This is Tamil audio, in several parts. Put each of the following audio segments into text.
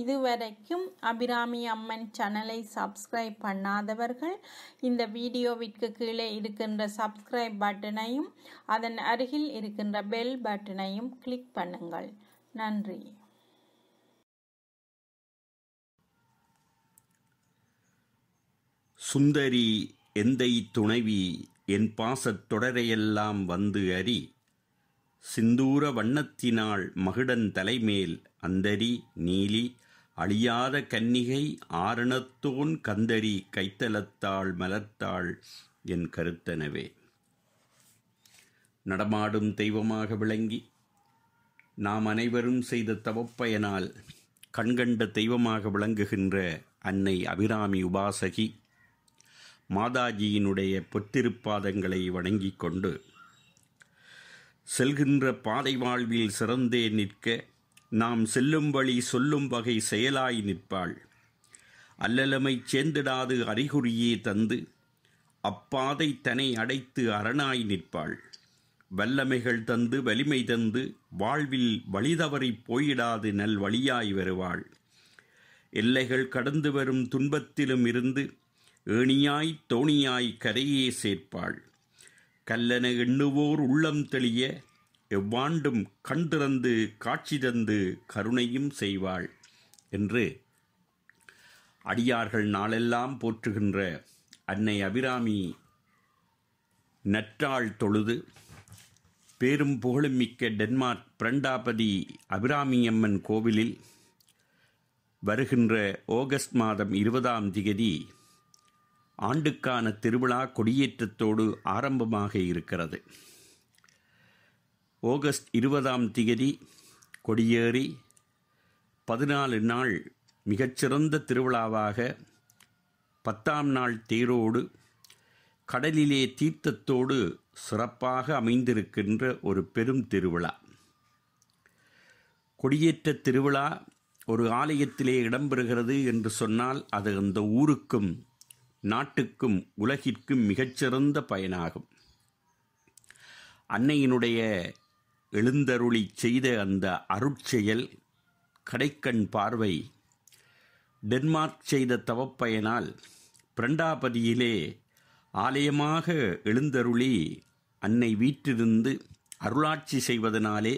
இதுவரைக்கும் அபிராமி அம்மன் சேனலை சப்ஸ்கிரைப் பண்ணாதவர்கள் இந்த வீடியோவிற்கு கீழே இருக்கின்ற சப்ஸ்கிரைப் பட்டனையும் அதன் அருகில் இருக்கின்ற பெல் பட்டனையும் கிளிக் பண்ணுங்கள் நன்றி சுந்தரி எந்தை துணைவி என் பாசத் தொடரையெல்லாம் வந்து அறி சிந்தூர வண்ணத்தினால் மகுடன் தலைமேல் அந்தரி நீலி அழியாத கன்னிகை ஆரணத்தோன் கந்தரி கைத்தலத்தாள் மலர்த்தாள் என் கருத்தனவே நடமாடும் தெய்வமாக விளங்கி நாம் அனைவரும் செய்த தவப்பயனால் கண்கண்ட தெய்வமாக விளங்குகின்ற அன்னை அபிராமி உபாசகி மாதாஜியினுடைய பொத்திருப்பாதங்களை வணங்கிக் கொண்டு செல்கின்ற பாதை வாழ்வில் சிறந்தே நிற்க நாம் செல்லும் வழி சொல்லும் வகை செயலாய் நிற்பாள் அல்லலமை சேர்ந்திடாது அறிகுறியே தந்து அப்பாதை தனை அடைத்து அரணாய் நிற்பாள் வல்லமைகள் தந்து வலிமை தந்து வாழ்வில் வழிதவறி போயிடாது நல் வழியாய் வருவாள் எல்லைகள் கடந்து வரும் துன்பத்திலும் இருந்து ஏணியாய் தோணியாய் கரையே சேர்ப்பாள் கல்லன எண்ணுவோர் உள்ளம் தெளிய எவ்வாண்டும் கண்டிறந்து காட்சி தந்து கருணையும் செய்வாள் என்று அடியார்கள் நாளெல்லாம் போற்றுகின்ற அன்னை அபிராமி நற்றாள் தொழுது பேரும் புகழும் மிக்க டென்மார்க் பிரண்டாபதி அபிராமியம்மன் கோவிலில் வருகின்ற ஆகஸ்ட் மாதம் இருபதாம் திகதி ஆண்டுக்கான திருவிழா கொடியேற்றத்தோடு ஆரம்பமாக இருக்கிறது ஆகஸ்ட் இருபதாம் திகதி கொடியேறி பதினாலு நாள் மிகச்சிறந்த திருவிழாவாக பத்தாம் நாள் தேரோடு கடலிலே தீர்த்தத்தோடு சிறப்பாக அமைந்திருக்கின்ற ஒரு பெரும் திருவிழா கொடியேற்ற திருவிழா ஒரு ஆலயத்திலே இடம்பெறுகிறது என்று சொன்னால் அது அந்த ஊருக்கும் நாட்டுக்கும் உலகிற்கும் மிகச்சிறந்த பயனாகும் அன்னையினுடைய எழுந்தருளி செய்த அந்த அருட்செயல் கடைக்கண் பார்வை டென்மார்க் செய்த தவப்பயனால் பிரண்டாபதியிலே ஆலயமாக எழுந்தருளி அன்னை வீற்றிருந்து அருளாட்சி செய்வதனாலே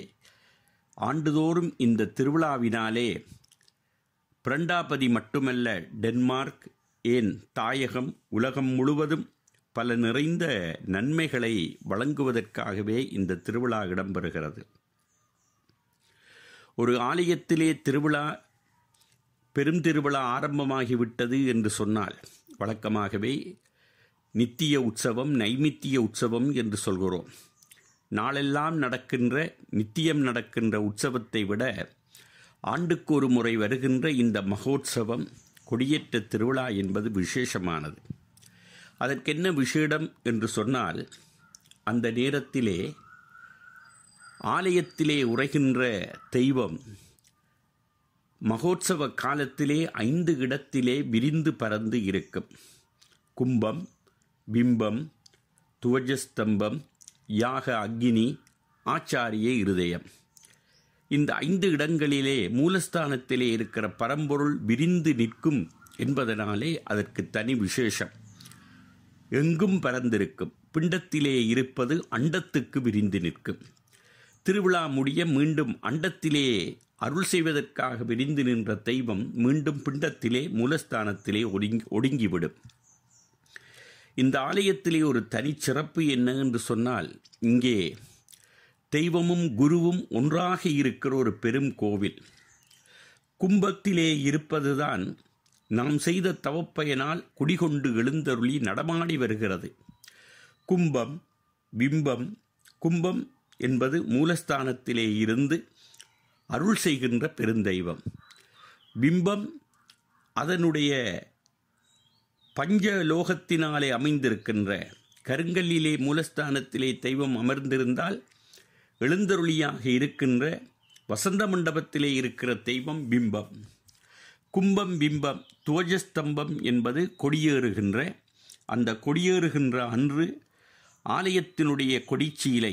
ஆண்டுதோறும் இந்த திருவிழாவினாலே பிரண்டாபதி மட்டுமல்ல டென்மார்க் ஏன் தாயகம் உலகம் முழுவதும் பல நிறைந்த நன்மைகளை வழங்குவதற்காகவே இந்த திருவிழா இடம்பெறுகிறது ஒரு ஆலயத்திலே திருவிழா பெரும் திருவிழா ஆரம்பமாகிவிட்டது என்று சொன்னால் வழக்கமாகவே நித்திய உற்சவம் நைமித்திய உற்சவம் என்று சொல்கிறோம் நாளெல்லாம் நடக்கின்ற நித்தியம் நடக்கின்ற உற்சவத்தை விட ஆண்டுக்கு ஒரு முறை வருகின்ற இந்த மகோத்சவம் கொடியேற்ற திருவிழா என்பது விசேஷமானது அதற்கென்ன விஷேடம் என்று சொன்னால் அந்த நேரத்திலே ஆலயத்திலே உரைகின்ற தெய்வம் மகோத்சவ காலத்திலே ஐந்து இடத்திலே விரிந்து பறந்து இருக்கும் கும்பம் பிம்பம் துவஜஸ்தம்பம் யாக அக்னி ஆச்சாரிய இருதயம் இந்த ஐந்து இடங்களிலே மூலஸ்தானத்திலே இருக்கிற பரம்பொருள் விரிந்து நிற்கும் என்பதனாலே அதற்கு தனி விசேஷம் எங்கும் பறந்திருக்கும் பிண்டத்திலே இருப்பது அண்டத்துக்கு விரிந்து நிற்கும் திருவிழா முடிய மீண்டும் அண்டத்திலே அருள் செய்வதற்காக விரிந்து நின்ற தெய்வம் மீண்டும் பிண்டத்திலே மூலஸ்தானத்திலே ஒடுங்கி ஒடுங்கிவிடும் இந்த ஆலயத்திலே ஒரு தனிச்சிறப்பு என்ன என்று சொன்னால் இங்கே தெய்வமும் குருவும் ஒன்றாக இருக்கிற ஒரு பெரும் கோவில் கும்பத்திலே இருப்பதுதான் நாம் செய்த தவப்பயனால் குடிகொண்டு எழுந்தருளி நடமாடி வருகிறது கும்பம் பிம்பம் கும்பம் என்பது மூலஸ்தானத்திலே இருந்து அருள் செய்கின்ற பெருந்தெய்வம் பிம்பம் அதனுடைய பஞ்சலோகத்தினாலே அமைந்திருக்கின்ற கருங்கல்லிலே மூலஸ்தானத்திலே தெய்வம் அமர்ந்திருந்தால் எழுந்தருளியாக இருக்கின்ற வசந்த மண்டபத்திலே இருக்கிற தெய்வம் பிம்பம் கும்பம் பிம்பம் துவஜஸ்தம்பம் என்பது கொடியேறுகின்ற அந்த கொடியேறுகின்ற அன்று ஆலயத்தினுடைய கொடிச்சீலை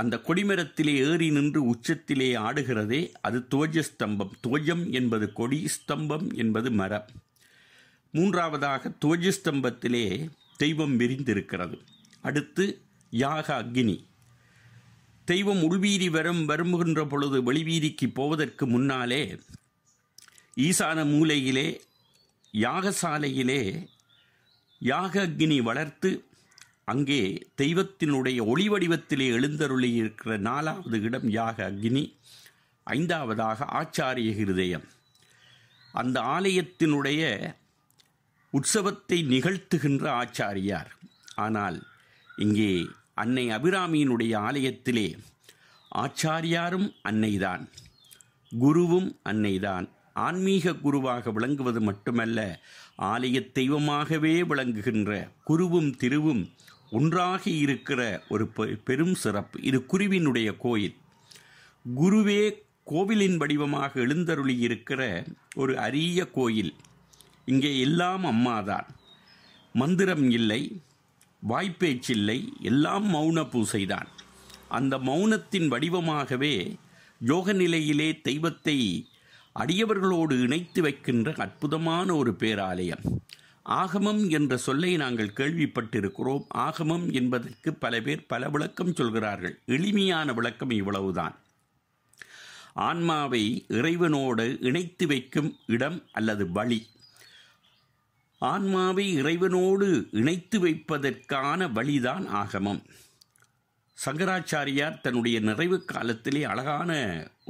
அந்த கொடிமரத்திலே ஏறி நின்று உச்சத்திலே ஆடுகிறதே அது துவஜஸ்தம்பம் துவஜம் என்பது கொடி ஸ்தம்பம் என்பது மரம் மூன்றாவதாக துவஜஸ்தம்பத்திலே தெய்வம் விரிந்திருக்கிறது அடுத்து யாக அக்னி தெய்வம் உள்வீதி வரும் வரும்புகின்ற பொழுது வெளிவீதிக்கு போவதற்கு முன்னாலே ஈசான மூலையிலே யாகசாலையிலே யாக அக்னி வளர்த்து அங்கே தெய்வத்தினுடைய ஒளி வடிவத்திலே எழுந்தருளி இருக்கிற நாலாவது இடம் யாக அக்னி ஐந்தாவதாக ஆச்சாரிய ஹிருதயம் அந்த ஆலயத்தினுடைய உற்சவத்தை நிகழ்த்துகின்ற ஆச்சாரியார் ஆனால் இங்கே அன்னை அபிராமியினுடைய ஆலயத்திலே ஆச்சாரியாரும் அன்னைதான் குருவும் அன்னைதான் ஆன்மீக குருவாக விளங்குவது மட்டுமல்ல ஆலய தெய்வமாகவே விளங்குகின்ற குருவும் திருவும் ஒன்றாகி இருக்கிற ஒரு பெரும் சிறப்பு இது குருவினுடைய கோயில் குருவே கோவிலின் வடிவமாக எழுந்தருளி இருக்கிற ஒரு அரிய கோயில் இங்கே எல்லாம் அம்மாதான் மந்திரம் இல்லை வாய்ப்பேச்சில்லை எல்லாம் மௌன பூசைதான் அந்த மௌனத்தின் வடிவமாகவே யோக நிலையிலே தெய்வத்தை அடியவர்களோடு இணைத்து வைக்கின்ற அற்புதமான ஒரு பேராலயம் ஆகமம் என்ற சொல்லை நாங்கள் கேள்விப்பட்டிருக்கிறோம் ஆகமம் என்பதற்கு பல பேர் பல விளக்கம் சொல்கிறார்கள் எளிமையான விளக்கம் இவ்வளவுதான் ஆன்மாவை இறைவனோடு இணைத்து வைக்கும் இடம் அல்லது வழி ஆன்மாவை இறைவனோடு இணைத்து வைப்பதற்கான வழிதான் ஆகமம் சங்கராச்சாரியார் தன்னுடைய நிறைவு காலத்திலே அழகான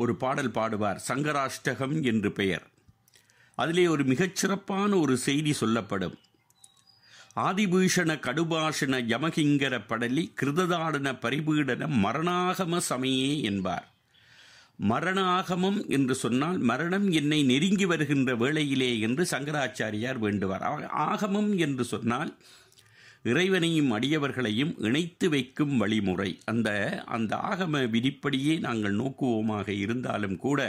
ஒரு பாடல் பாடுவார் சங்கராஷ்டகம் என்று பெயர் அதிலே ஒரு மிகச்சிறப்பான ஒரு செய்தி சொல்லப்படும் ஆதிபூஷண கடுபாஷண யமகிங்கர படலி கிருததாடன பரிபீடன மரணாகம சமையே என்பார் மரணாகமம் என்று சொன்னால் மரணம் என்னை நெருங்கி வருகின்ற வேளையிலே என்று சங்கராச்சாரியார் வேண்டுவார் ஆகமம் என்று சொன்னால் இறைவனையும் அடியவர்களையும் இணைத்து வைக்கும் வழிமுறை அந்த அந்த ஆகம விதிப்படியே நாங்கள் நோக்குவோமாக இருந்தாலும் கூட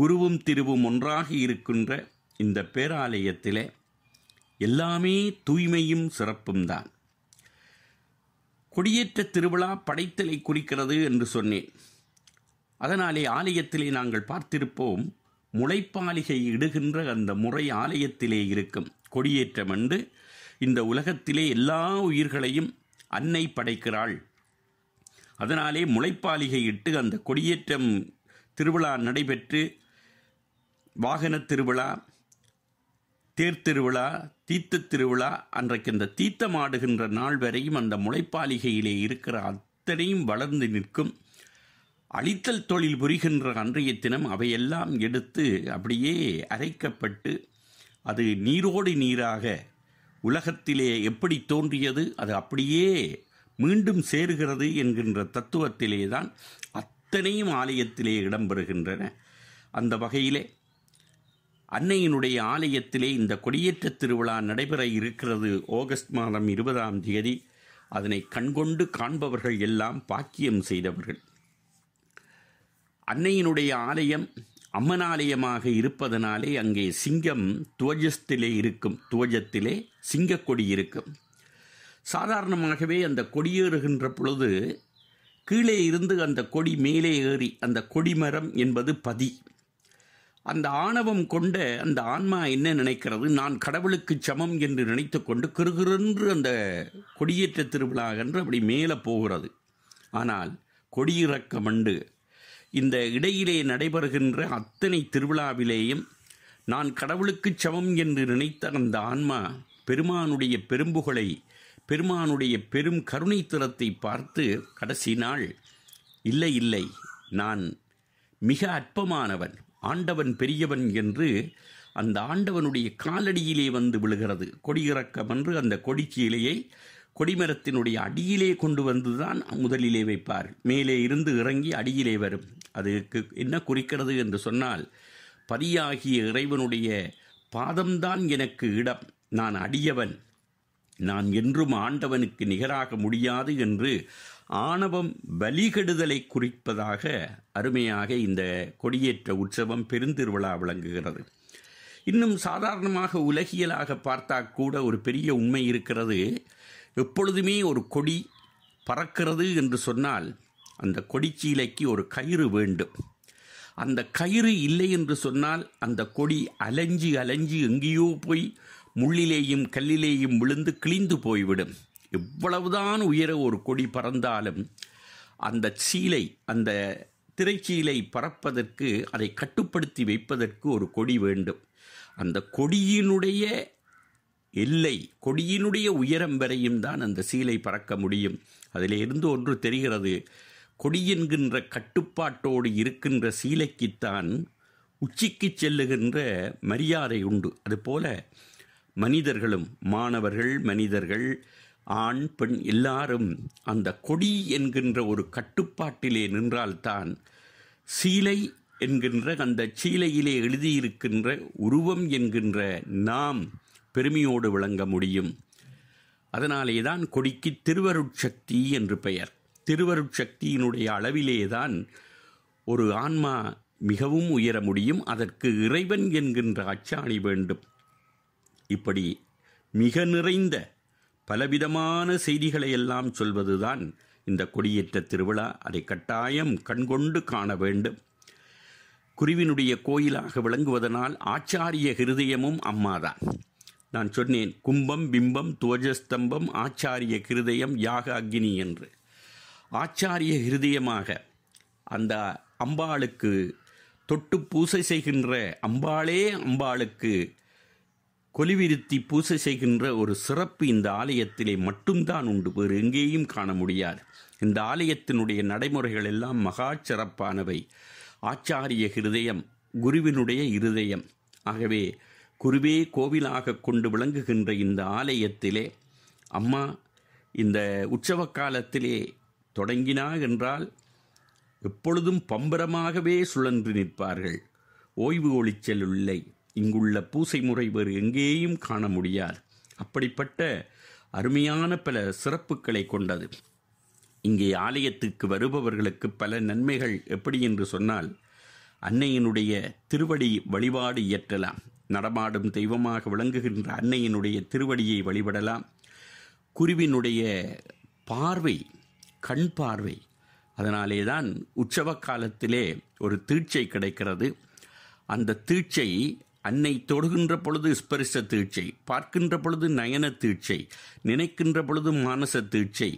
குருவும் திருவும் ஒன்றாக இருக்கின்ற இந்த பேராலயத்தில் எல்லாமே தூய்மையும் சிறப்பும் தான் கொடியேற்ற திருவிழா படைத்தலை குறிக்கிறது என்று சொன்னேன் அதனாலே ஆலயத்திலே நாங்கள் பார்த்திருப்போம் முளைப்பாலிகை இடுகின்ற அந்த முறை ஆலயத்திலே இருக்கும் கொடியேற்றம் என்று இந்த உலகத்திலே எல்லா உயிர்களையும் அன்னை படைக்கிறாள் அதனாலே முளைப்பாலிகையிட்டு அந்த கொடியேற்றம் திருவிழா நடைபெற்று வாகன திருவிழா தேர் திருவிழா திருவிழா அன்றைக்கு அந்த தீத்தமாடுகின்ற நாள் வரையும் அந்த முளைப்பாலிகையிலே இருக்கிற அத்தனையும் வளர்ந்து நிற்கும் அழித்தல் தொழில் புரிகின்ற அன்றைய தினம் அவையெல்லாம் எடுத்து அப்படியே அரைக்கப்பட்டு அது நீரோடு நீராக உலகத்திலே எப்படி தோன்றியது அது அப்படியே மீண்டும் சேருகிறது என்கின்ற தத்துவத்திலே தான் அத்தனையும் ஆலயத்திலே இடம்பெறுகின்றன அந்த வகையிலே அன்னையினுடைய ஆலயத்திலே இந்த கொடியேற்ற திருவிழா நடைபெற இருக்கிறது ஆகஸ்ட் மாதம் இருபதாம் தேதி அதனை கண்கொண்டு காண்பவர்கள் எல்லாம் பாக்கியம் செய்தவர்கள் அன்னையினுடைய ஆலயம் அம்மனாலயமாக இருப்பதனாலே அங்கே சிங்கம் துவஜஸ்திலே இருக்கும் துவஜத்திலே சிங்கக்கொடி இருக்கும் சாதாரணமாகவே அந்த கொடியேறுகின்ற பொழுது கீழே இருந்து அந்த கொடி மேலே ஏறி அந்த கொடிமரம் என்பது பதி அந்த ஆணவம் கொண்ட அந்த ஆன்மா என்ன நினைக்கிறது நான் கடவுளுக்கு சமம் என்று நினைத்து கொண்டு கிருகிருன்று அந்த கொடியேற்ற திருவிழா என்று அப்படி மேலே போகிறது ஆனால் கொடியிறக்கமண்டு அண்டு இந்த இடையிலே நடைபெறுகின்ற அத்தனை திருவிழாவிலேயும் நான் கடவுளுக்குச் சமம் என்று நினைத்த அந்த ஆன்மா பெருமானுடைய பெரும்புகளை பெருமானுடைய பெரும் கருணை திறத்தை பார்த்து கடைசி நாள் இல்லை இல்லை நான் மிக அற்பமானவன் ஆண்டவன் பெரியவன் என்று அந்த ஆண்டவனுடைய காலடியிலே வந்து விழுகிறது கொடியிறக்கம் என்று அந்த கொடிச்சீலையை கொடிமரத்தினுடைய அடியிலே கொண்டு வந்துதான் முதலிலே வைப்பார் மேலே இருந்து இறங்கி அடியிலே வரும் அதுக்கு என்ன குறிக்கிறது என்று சொன்னால் பதியாகிய இறைவனுடைய பாதம்தான் எனக்கு இடம் நான் அடியவன் நான் என்றும் ஆண்டவனுக்கு நிகராக முடியாது என்று ஆணவம் வலிகெடுதலை குறிப்பதாக அருமையாக இந்த கொடியேற்ற உற்சவம் பெருந்திருவிழா விளங்குகிறது இன்னும் சாதாரணமாக உலகியலாக பார்த்தா கூட ஒரு பெரிய உண்மை இருக்கிறது எப்பொழுதுமே ஒரு கொடி பறக்கிறது என்று சொன்னால் அந்த கொடிச்சீலைக்கு ஒரு கயிறு வேண்டும் அந்த கயிறு இல்லை என்று சொன்னால் அந்த கொடி அலைஞ்சி அலைஞ்சி எங்கேயோ போய் முள்ளிலேயும் கல்லிலேயும் விழுந்து கிழிந்து போய்விடும் எவ்வளவுதான் உயர ஒரு கொடி பறந்தாலும் அந்த சீலை அந்த திரைச்சீலை பறப்பதற்கு அதை கட்டுப்படுத்தி வைப்பதற்கு ஒரு கொடி வேண்டும் அந்த கொடியினுடைய இல்லை கொடியினுடைய உயரம் வரையும் தான் அந்த சீலை பறக்க முடியும் அதில் இருந்து ஒன்று தெரிகிறது கொடி என்கின்ற கட்டுப்பாட்டோடு இருக்கின்ற சீலைக்குத்தான் உச்சிக்கு செல்லுகின்ற மரியாதை உண்டு அதுபோல மனிதர்களும் மாணவர்கள் மனிதர்கள் ஆண் பெண் எல்லாரும் அந்த கொடி என்கின்ற ஒரு கட்டுப்பாட்டிலே நின்றால்தான் சீலை என்கின்ற அந்த சீலையிலே எழுதியிருக்கின்ற உருவம் என்கின்ற நாம் பெருமையோடு விளங்க முடியும் அதனாலேதான் கொடிக்கு திருவருட்சக்தி என்று பெயர் திருவருட்சக்தியினுடைய அளவிலேதான் ஒரு ஆன்மா மிகவும் உயர முடியும் அதற்கு இறைவன் என்கின்ற அச்சாணி வேண்டும் இப்படி மிக நிறைந்த பலவிதமான செய்திகளை எல்லாம் சொல்வதுதான் இந்த கொடியேற்ற திருவிழா அதை கட்டாயம் கண்கொண்டு காண வேண்டும் குருவினுடைய கோயிலாக விளங்குவதனால் ஆச்சாரிய ஹிருதயமும் அம்மாதான் நான் சொன்னேன் கும்பம் பிம்பம் துவஜஸ்தம்பம் ஆச்சாரிய கிருதயம் யாக அக்னி என்று ஆச்சாரிய ஹிருதயமாக அந்த அம்பாளுக்கு தொட்டு பூசை செய்கின்ற அம்பாளே அம்பாளுக்கு கொலிவிருத்தி பூசை செய்கின்ற ஒரு சிறப்பு இந்த ஆலயத்திலே மட்டும்தான் உண்டு வேறு எங்கேயும் காண முடியாது இந்த ஆலயத்தினுடைய நடைமுறைகள் எல்லாம் மகா சிறப்பானவை ஆச்சாரிய ஹிருதயம் குருவினுடைய இருதயம் ஆகவே குருவே கோவிலாக கொண்டு விளங்குகின்ற இந்த ஆலயத்திலே அம்மா இந்த உற்சவ காலத்திலே தொடங்கினா என்றால் எப்பொழுதும் பம்பரமாகவே சுழன்று நிற்பார்கள் ஓய்வு ஒளிச்சல் இல்லை இங்குள்ள பூசை முறை வேறு எங்கேயும் காண முடியாது அப்படிப்பட்ட அருமையான பல சிறப்புகளை கொண்டது இங்கே ஆலயத்துக்கு வருபவர்களுக்கு பல நன்மைகள் எப்படி என்று சொன்னால் அன்னையினுடைய திருவடி வழிபாடு இயற்றலாம் நடமாடும் தெய்வமாக விளங்குகின்ற அன்னையினுடைய திருவடியை வழிபடலாம் குருவினுடைய பார்வை கண் பார்வை அதனாலே தான் உற்சவ காலத்திலே ஒரு தீட்சை கிடைக்கிறது அந்த தீட்சை அன்னை தொடுகின்ற பொழுது ஸ்பரிச தீட்சை பார்க்கின்ற பொழுது நயன தீட்சை நினைக்கின்ற பொழுது மானச தீட்சை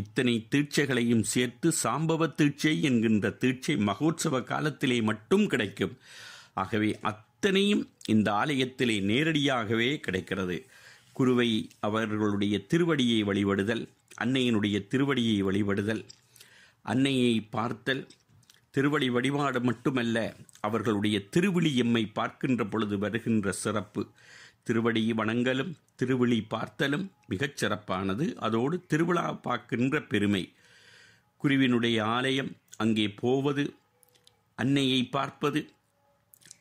இத்தனை தீட்சைகளையும் சேர்த்து சாம்பவ தீட்சை என்கின்ற தீட்சை மகோற்சவ காலத்திலே மட்டும் கிடைக்கும் ஆகவே அத் அத்தனையும் இந்த ஆலயத்திலே நேரடியாகவே கிடைக்கிறது குருவை அவர்களுடைய திருவடியை வழிபடுதல் அன்னையினுடைய திருவடியை வழிபடுதல் அன்னையை பார்த்தல் திருவடி வழிபாடு மட்டுமல்ல அவர்களுடைய திருவிழி எம்மை பார்க்கின்ற பொழுது வருகின்ற சிறப்பு திருவடி வணங்கலும் திருவிழி பார்த்தலும் மிகச் சிறப்பானது அதோடு திருவிழா பார்க்கின்ற பெருமை குருவினுடைய ஆலயம் அங்கே போவது அன்னையை பார்ப்பது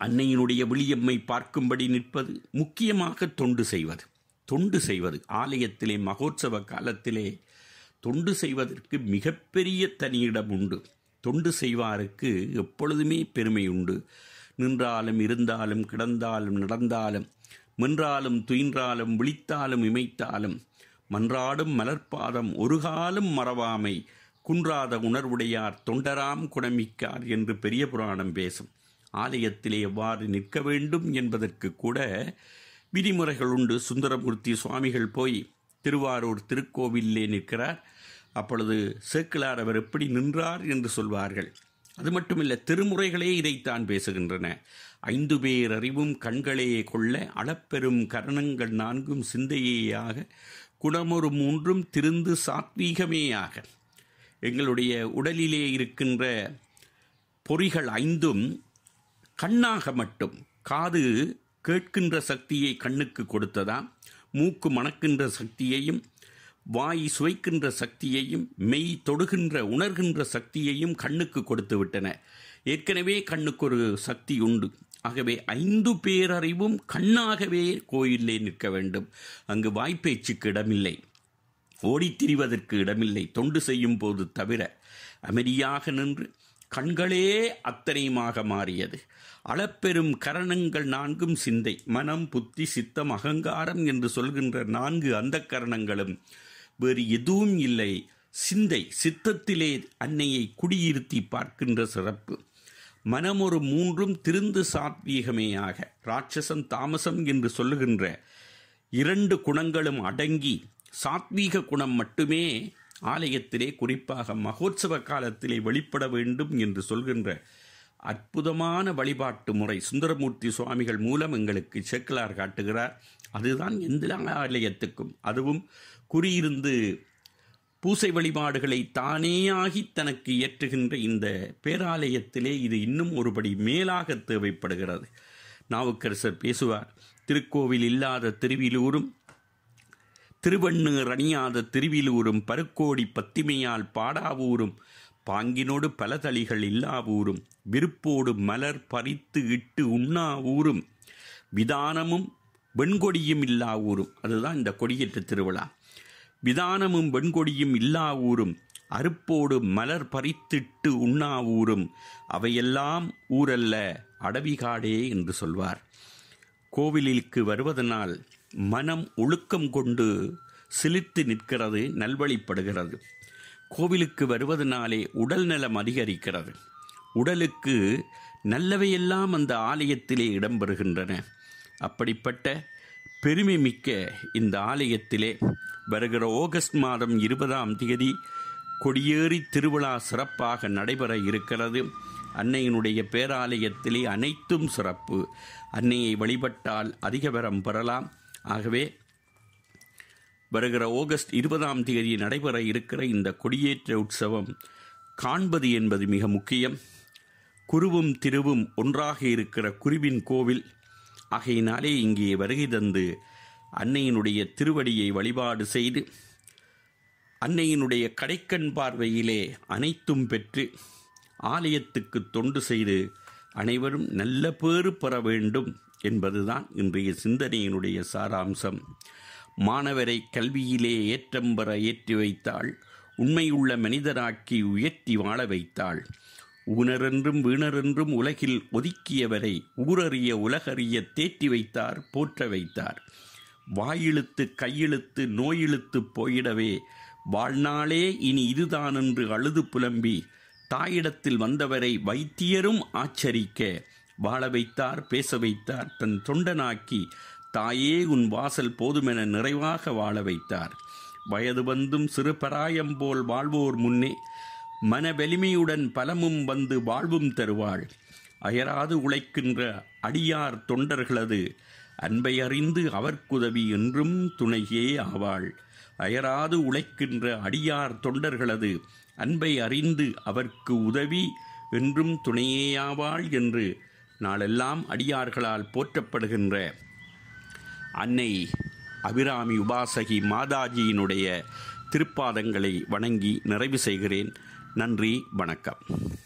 அன்னையினுடைய விளியம்மை பார்க்கும்படி நிற்பது முக்கியமாக தொண்டு செய்வது தொண்டு செய்வது ஆலயத்திலே மகோத்சவ காலத்திலே தொண்டு செய்வதற்கு மிகப்பெரிய தனியிடம் உண்டு தொண்டு செய்வாருக்கு எப்பொழுதுமே பெருமை உண்டு நின்றாலும் இருந்தாலும் கிடந்தாலும் நடந்தாலும் மின்றாலும் துயின்றாலும் விழித்தாலும் இமைத்தாலும் மன்றாடும் மலர்ப்பாதம் ஒரு காலம் மறவாமை குன்றாத உணர்வுடையார் தொண்டராம் குணமிக்கார் என்று பெரிய புராணம் பேசும் ஆலயத்திலே எவ்வாறு நிற்க வேண்டும் என்பதற்கு கூட விதிமுறைகள் உண்டு சுந்தரமூர்த்தி சுவாமிகள் போய் திருவாரூர் திருக்கோவிலே நிற்கிறார் அப்பொழுது சேக்கிலார் அவர் எப்படி நின்றார் என்று சொல்வார்கள் அது மட்டுமில்லை திருமுறைகளே இதைத்தான் பேசுகின்றன ஐந்து பேர் அறிவும் கண்களே கொள்ள அளப்பெரும் கரணங்கள் நான்கும் சிந்தையேயாக குணமொரு மூன்றும் திருந்து சாத்வீகமேயாக எங்களுடைய உடலிலே இருக்கின்ற பொறிகள் ஐந்தும் கண்ணாக மட்டும் காது கேட்கின்ற சக்தியை கண்ணுக்கு கொடுத்ததா மூக்கு மணக்கின்ற சக்தியையும் வாய் சுவைக்கின்ற சக்தியையும் மெய் தொடுகின்ற உணர்கின்ற சக்தியையும் கண்ணுக்கு கொடுத்து விட்டன ஏற்கனவே கண்ணுக்கு ஒரு சக்தி உண்டு ஆகவே ஐந்து பேரறிவும் கண்ணாகவே கோயிலே நிற்க வேண்டும் அங்கு வாய்ப்பேச்சுக்கு இடமில்லை ஓடித் திரிவதற்கு இடமில்லை தொண்டு செய்யும் போது தவிர அமைதியாக நின்று கண்களே அத்தனையுமாக மாறியது அளப்பெரும் கரணங்கள் நான்கும் சிந்தை மனம் புத்தி சித்தம் அகங்காரம் என்று சொல்கின்ற நான்கு அந்த கரணங்களும் வேறு எதுவும் இல்லை சிந்தை சித்தத்திலே அன்னையை குடியிருத்தி பார்க்கின்ற சிறப்பு மனம் ஒரு மூன்றும் திருந்து சாத்வீகமேயாக ராட்சசம் தாமசம் என்று சொல்லுகின்ற இரண்டு குணங்களும் அடங்கி சாத்வீக குணம் மட்டுமே ஆலயத்திலே குறிப்பாக மகோத்சவ காலத்திலே வெளிப்பட வேண்டும் என்று சொல்கின்ற அற்புதமான வழிபாட்டு முறை சுந்தரமூர்த்தி சுவாமிகள் மூலம் எங்களுக்கு சேக்கலார் காட்டுகிறார் அதுதான் எந்த ஆலயத்துக்கும் அதுவும் குறியிருந்து பூசை வழிபாடுகளை தானேயாகி தனக்கு இயற்றுகின்ற இந்த பேராலயத்திலே இது இன்னும் ஒருபடி மேலாக தேவைப்படுகிறது நாவுக்கரசர் பேசுவார் திருக்கோவில் இல்லாத திருவிலூரும் திருவண்ணு அணியாத திருவிலூரும் பருக்கோடி பத்திமையால் பாடாவூரும் பாங்கினோடு பல தளிகள் ஊரும் விருப்போடு மலர் பறித்து இட்டு உண்ணாவூரும் விதானமும் வெண்கொடியும் இல்லா ஊரும் அதுதான் இந்த கொடியேற்ற திருவிழா விதானமும் வெண்கொடியும் இல்லா ஊரும் அருப்போடு மலர் பறித்திட்டு உண்ணாவூரும் அவையெல்லாம் ஊரல்ல அடவிகாடே என்று சொல்வார் கோவிலுக்கு வருவதனால் மனம் ஒழுக்கம் கொண்டு சிலித்து நிற்கிறது நல்வழிப்படுகிறது கோவிலுக்கு வருவதனாலே உடல் நலம் அதிகரிக்கிறது உடலுக்கு நல்லவையெல்லாம் அந்த ஆலயத்திலே இடம்பெறுகின்றன அப்படிப்பட்ட பெருமை மிக்க இந்த ஆலயத்திலே வருகிற ஆகஸ்ட் மாதம் இருபதாம் தேதி கொடியேறி திருவிழா சிறப்பாக நடைபெற இருக்கிறது அன்னையினுடைய பேராலயத்திலே அனைத்தும் சிறப்பு அன்னையை வழிபட்டால் அதிக பெறலாம் ஆகவே வருகிற ஆகஸ்ட் இருபதாம் தேதி நடைபெற இருக்கிற இந்த கொடியேற்ற உற்சவம் காண்பது என்பது மிக முக்கியம் குருவும் திருவும் ஒன்றாக இருக்கிற குருவின் கோவில் ஆகையினாலே இங்கே வருகை தந்து அன்னையினுடைய திருவடியை வழிபாடு செய்து அன்னையினுடைய கடைக்கண் பார்வையிலே அனைத்தும் பெற்று ஆலயத்துக்கு தொண்டு செய்து அனைவரும் நல்ல பேறு பெற வேண்டும் என்பதுதான் இன்றைய சிந்தனையினுடைய சாராம்சம் மாணவரை கல்வியிலே ஏற்றம் பெற ஏற்றி வைத்தாள் உண்மையுள்ள மனிதராக்கி உயர்த்தி வாழ வைத்தாள் ஊனரென்றும் வீணரென்றும் உலகில் ஒதுக்கியவரை ஊரறிய உலகறிய தேற்றி வைத்தார் போற்ற வைத்தார் வாயிழுத்து கையெழுத்து நோயிழுத்து போயிடவே வாழ்நாளே இனி இதுதான் என்று அழுது புலம்பி தாயிடத்தில் வந்தவரை வைத்தியரும் ஆச்சரிக்க வாழ வைத்தார் பேச வைத்தார் தன் தொண்டனாக்கி தாயே உன் வாசல் போதுமென நிறைவாக வாழ வைத்தார் வயது வந்தும் சிறுபராயம் போல் வாழ்வோர் முன்னே வலிமையுடன் பலமும் வந்து வாழ்வும் தருவாள் அயராது உழைக்கின்ற அடியார் தொண்டர்களது அன்பை அறிந்து அவர்க்குதவி என்றும் துணையே ஆவாள் அயராது உழைக்கின்ற அடியார் தொண்டர்களது அன்பை அறிந்து அவர்க்கு உதவி என்றும் துணையேயாவாள் என்று நாளெல்லாம் அடியார்களால் போற்றப்படுகின்ற அன்னை அபிராமி உபாசகி மாதாஜியினுடைய திருப்பாதங்களை வணங்கி நிறைவு செய்கிறேன் நன்றி வணக்கம்